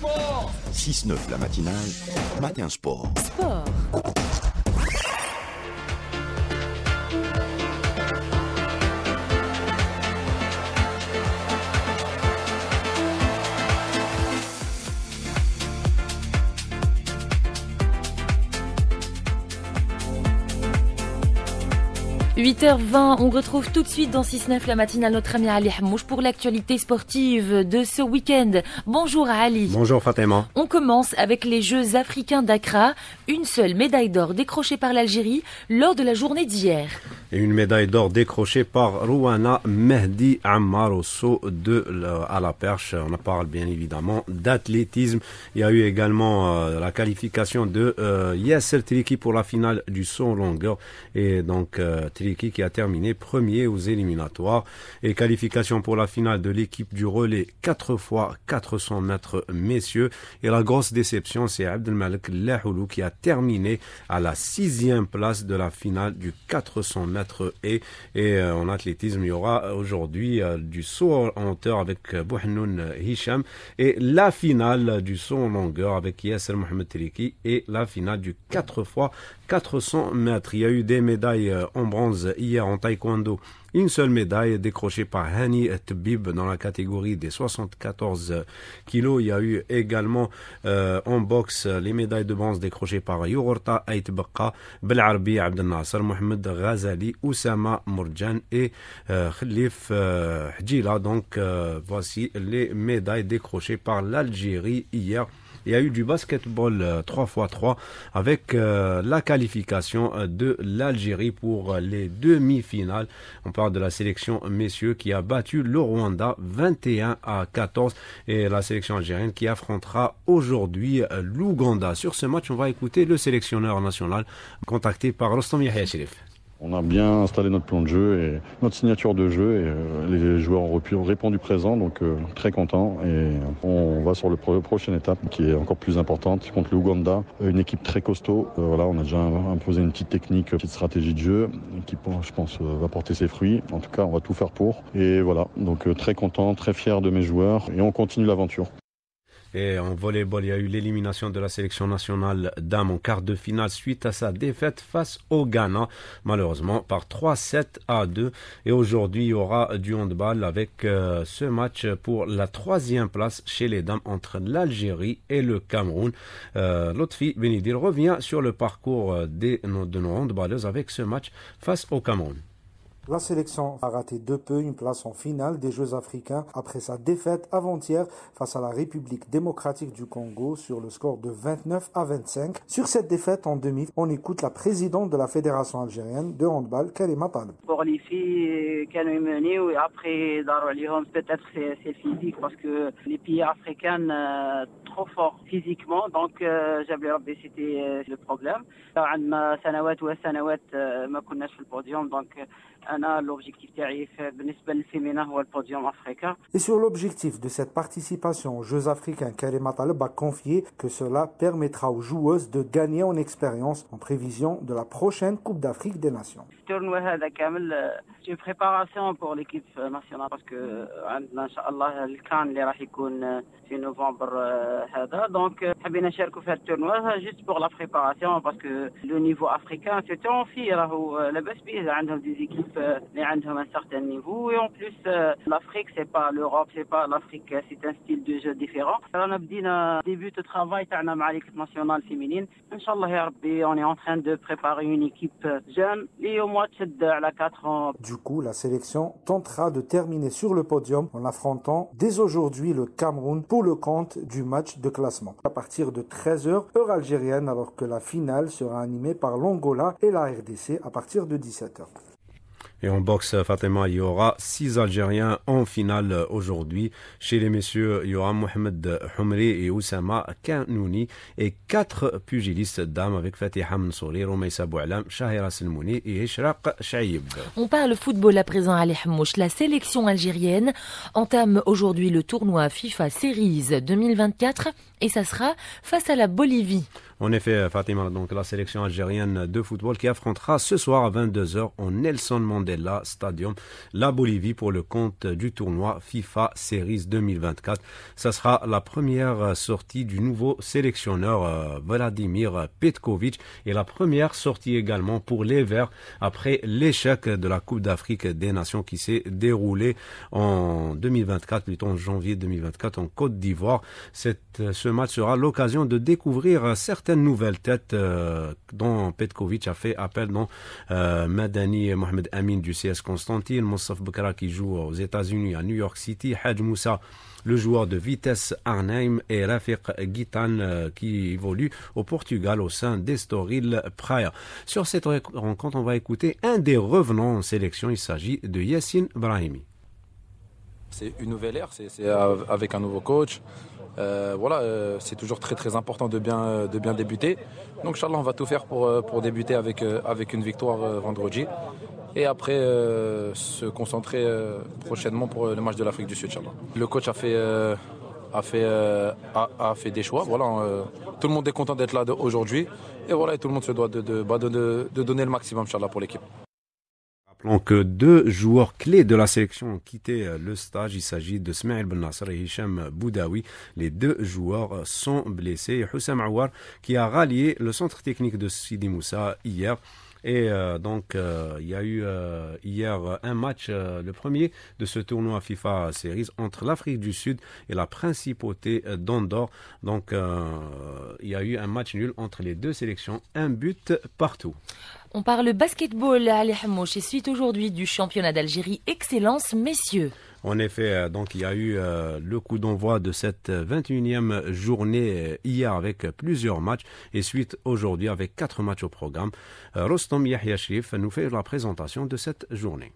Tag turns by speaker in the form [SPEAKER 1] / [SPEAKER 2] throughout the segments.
[SPEAKER 1] va
[SPEAKER 2] 6-9 la matinale, matin sport.
[SPEAKER 3] Sport 8h20, on retrouve tout de suite dans 6-9 la matinale notre ami Ali Hamouche pour l'actualité sportive de ce week-end. Bonjour à Ali. Bonjour Fatima. On commence avec les Jeux africains d'Accra. Une seule médaille d'or décrochée par l'Algérie lors de la journée d'hier
[SPEAKER 2] et une médaille d'or décrochée par Rouana Mehdi Ammar au saut de à la perche. On parle bien évidemment d'athlétisme. Il y a eu également euh, la qualification de euh, Yasser Triki pour la finale du saut en longueur et donc euh, Triki qui a terminé premier aux éliminatoires et qualification pour la finale de l'équipe du relais 4 fois 400 mètres messieurs et la grosse déception c'est Abdelmalek Lahoulou qui a terminé à la sixième place de la finale du 400 mètres et, euh, en athlétisme, il y aura euh, aujourd'hui euh, du saut en hauteur avec Bouhannoun Hisham et la finale du saut en longueur avec Yasser Mohamed Triki et la finale du 4 fois 400 mètres. Il y a eu des médailles en bronze hier en taekwondo une seule médaille décrochée par Hani Tbib dans la catégorie des 74 kilos. Il y a eu également euh, en boxe les médailles de bronze décrochées par Yogurta Aitbaka, Belarbi Abdel Nasser, Mohamed Ghazali, Oussama Mourjan et euh, Khalif euh, Donc voici les médailles décrochées par l'Algérie hier il y a eu du basketball 3x3 euh, avec euh, la qualification euh, de l'Algérie pour les demi-finales. On parle de la sélection messieurs qui a battu le Rwanda 21 à 14 et la sélection algérienne qui affrontera aujourd'hui l'Ouganda. Sur ce match, on va écouter le sélectionneur national contacté par Rostom Yahya
[SPEAKER 4] on a bien installé notre plan de jeu et notre signature de jeu et euh, les joueurs ont répondu présent, donc euh, très content. Et on va sur le prochaine étape qui est encore plus importante contre l'Ouganda, une équipe très costaud. Euh, voilà, on a déjà imposé une petite technique, une petite stratégie de jeu qui, je pense, va porter ses fruits. En tout cas, on va tout faire pour. Et voilà, donc très content, très fier de mes joueurs et on continue l'aventure.
[SPEAKER 2] Et en volleyball, il y a eu l'élimination de la sélection nationale dames en quart de finale suite à sa défaite face au Ghana, malheureusement par 3-7 à 2. Et aujourd'hui, il y aura du handball avec euh, ce match pour la troisième place chez les dames entre l'Algérie et le Cameroun. Euh, l'autre fille, Benidil revient sur le parcours euh, des, de nos handballeuses avec ce match face au Cameroun.
[SPEAKER 1] La sélection a raté de peu une place en finale des Jeux africains après sa défaite avant-hier face à la République démocratique du Congo sur le score de 29 à 25. Sur cette défaite en 2000, on écoute la présidente de la Fédération algérienne de handball, Karima Palm.
[SPEAKER 5] Pour les filles, qu'elles menées, après peut-être c'est physique parce que les pays africains euh, trop forts physiquement, donc euh, j'avais c'était euh, le problème. On a سنوات ma le podium, donc euh,
[SPEAKER 1] et sur l'objectif de cette participation aux Jeux africains, Karima Taleb a confié que cela permettra aux joueuses de gagner en expérience en prévision de la prochaine Coupe d'Afrique des Nations
[SPEAKER 5] habil juste pour la préparation parce que le niveau africain c'est en fil les best buys ils ont des équipes euh, ils un certain niveau et en plus euh, l'Afrique c'est pas l'Europe c'est pas l'Afrique euh, c'est un style de jeu différent on a vu début de travail dans la l'équipe nationale féminine Michel on est en train de préparer une équipe jeune et au mois de la 4 ans
[SPEAKER 1] du coup la sélection tentera de terminer sur le podium en affrontant dès aujourd'hui le Cameroun pour le compte du match de classement partir de 13h heure algérienne alors que la finale sera animée par l'Angola et la RDC à partir de 17h.
[SPEAKER 2] Et en boxe, Fatima, il y aura six Algériens en finale aujourd'hui. Chez les messieurs, il Mohamed Humri et Oussama Kanouni et quatre pugilistes dames avec Fatiha Mansouri, Sabou Boualam, Shahira Selmouni et Ishraq Shaib.
[SPEAKER 3] On parle football à présent, à l'Ehmouch. La sélection algérienne entame aujourd'hui le tournoi FIFA Series 2024 et ça sera face à la Bolivie.
[SPEAKER 2] En effet, Fatima, donc la sélection algérienne de football qui affrontera ce soir à 22h au Nelson Mandela Stadium la Bolivie pour le compte du tournoi FIFA Series 2024. Ça sera la première sortie du nouveau sélectionneur euh, Vladimir Petkovic et la première sortie également pour les Verts après l'échec de la Coupe d'Afrique des Nations qui s'est déroulée en 2024, plutôt en janvier 2024 en Côte d'Ivoire. Ce match sera l'occasion de découvrir certaines Nouvelle tête euh, dont Petkovic a fait appel, dont euh, Madani Mohamed Amin du CS Constantine, Moussaf Bukara qui joue aux États-Unis à New York City, Hadj Moussa le joueur de Vitesse Arnheim et Rafiq Gitan euh, qui évolue au Portugal au sein d'Estoril Praia. Sur cette rencontre, on va écouter un des revenants en sélection. Il s'agit de Yassine Brahimi c'est une nouvelle ère, c'est avec un nouveau coach. Euh, voilà, euh, c'est toujours très très important de bien, euh, de bien débuter. Donc, Inch'Allah, on va tout faire pour, pour débuter avec, avec une victoire vendredi. Et après, se concentrer prochainement pour le match de l'Afrique du Sud, Inch'Allah. Le coach a fait, a fait, a, fait des choix. Voilà, tout le monde est content d'être là aujourd'hui. Et voilà, tout le monde se doit bah, de, de, donner le maximum, Inch'Allah, pour l'équipe. Donc, deux joueurs clés de la sélection ont quitté euh, le stage. Il s'agit de Smail Ben Nasser et Hicham Boudawi. Les deux joueurs euh, sont blessés. Hussein Awar qui a rallié le centre technique de Sidi Moussa hier. Et euh, donc, il y a eu hier un match, le premier de ce tournoi FIFA Series entre l'Afrique du Sud et la principauté d'Andorre. Donc, il y a eu un match nul entre les deux sélections, un but partout.
[SPEAKER 3] On parle basketball à Hamouche et suite aujourd'hui du championnat d'Algérie Excellence Messieurs.
[SPEAKER 2] En effet, euh, donc il y a eu euh, le coup d'envoi de cette 21e euh, journée hier avec plusieurs matchs et suite aujourd'hui avec quatre matchs au programme. Rostom Yahyashif nous fait la présentation de cette journée.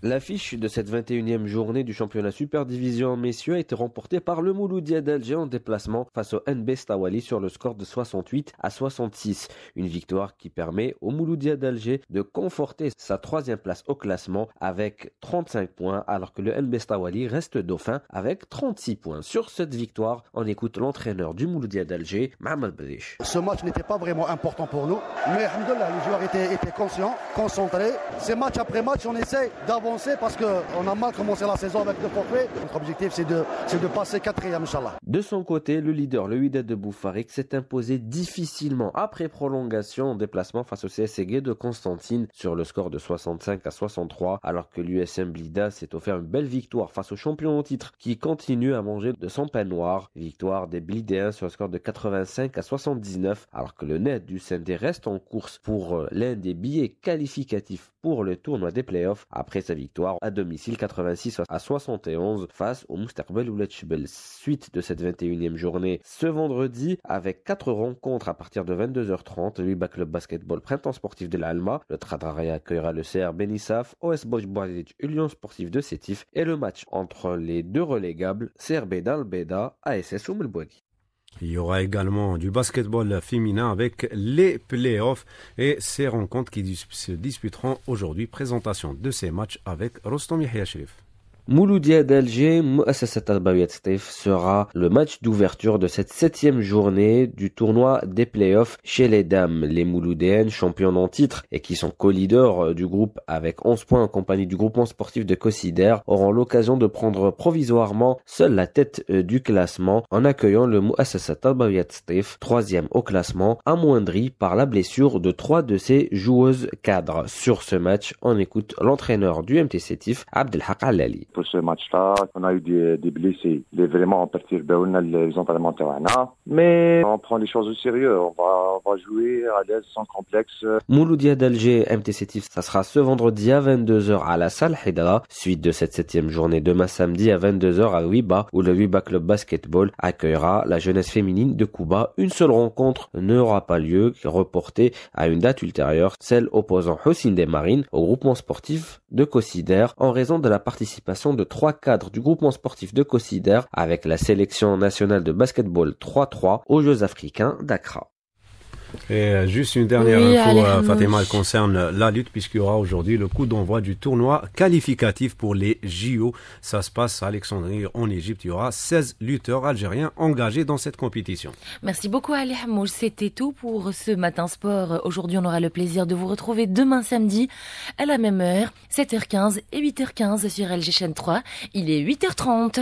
[SPEAKER 4] L'affiche de cette 21e journée du championnat Super Division messieurs a été remportée par le Mouloudia d'Alger en déplacement face au NB Stawali sur le score de 68 à 66. Une victoire qui permet au Mouloudia d'Alger de conforter sa troisième place au classement avec 35 points alors que le NB Stawali reste dauphin avec 36 points. Sur cette victoire, on écoute l'entraîneur du Mouloudia d'Alger, Mahmoud Badish.
[SPEAKER 1] Ce match n'était pas vraiment important pour nous, mais les joueurs étaient, était conscients, concentrés. C'est match après match, on essaie d'avoir a commencé la saison avec Notre objectif, c'est de, passer
[SPEAKER 4] De son côté, le leader, le Wydad de Boufarik, s'est imposé difficilement après prolongation en déplacement face au CSG de Constantine sur le score de 65 à 63, alors que l'USM Blida s'est offert une belle victoire face au champion au titre qui continue à manger de son pain noir. Victoire des Blidéens sur le score de 85 à 79, alors que le net du Sindé reste en course pour euh, l'un des billets qualificatifs pour le tournoi des playoffs après sa victoire à domicile 86 à 71 face au Musterbel ou Suite de cette 21e journée ce vendredi avec quatre rencontres à partir de 22h30, l'UBA Club Basketball Printemps Sportif de l'Alma, le Tradraria accueillera le CR Benissaf, OS Bosch Union Sportive de Sétif et le match entre les deux relégables CRB d'Albeda, ASS ou
[SPEAKER 2] il y aura également du basketball féminin avec les playoffs et ces rencontres qui se disputeront aujourd'hui. Présentation de ces matchs avec Rostom Yahya
[SPEAKER 4] Mouloudia d'Alger, Mouassassat al Stef sera le match d'ouverture de cette septième journée du tournoi des playoffs chez les dames. Les Mouloudéennes, championnes en titre et qui sont co-leaders euh, du groupe avec 11 points en compagnie du groupement sportif de Kossider, auront l'occasion de prendre provisoirement seule la tête euh, du classement en accueillant le Mouassassat al Stef, troisième au classement, amoindri par la blessure de trois de ses joueuses cadres. Sur ce match, on écoute l'entraîneur du MTC TIF, Abdelhak Alali ce match-là, qu'on a eu des, blessés. Les vraiment perturbé les entraînements تاعنا.
[SPEAKER 1] Mais on prend les choses au sérieux. On va, jouer à l'aise, sans complexe.
[SPEAKER 4] Mouloudia d'Alger, MTC ça sera ce vendredi à 22h à la salle Hidra, suite de cette septième journée demain samedi à 22h à Ouiba, où le Ouiba Club Basketball accueillera la jeunesse féminine de Cuba. Une seule rencontre n'aura pas lieu, reportée à une date ultérieure, celle opposant Hussein des Marines au groupement sportif de Kossider, en raison de la participation de trois cadres du groupement sportif de Cossider avec la sélection nationale de basketball 3-3 aux Jeux africains d'Accra.
[SPEAKER 2] Et euh, juste une dernière info, euh, Fatima, elle concerne euh, la lutte, puisqu'il y aura aujourd'hui le coup d'envoi du tournoi qualificatif pour les JO. Ça se passe à Alexandrie, en Égypte. Il y aura 16 lutteurs algériens engagés dans cette compétition.
[SPEAKER 3] Merci beaucoup, Ali Hamouj. C'était tout pour ce matin sport. Aujourd'hui, on aura le plaisir de vous retrouver demain samedi à la même heure, 7h15 et 8h15 sur LG Chaîne 3. Il est 8h30.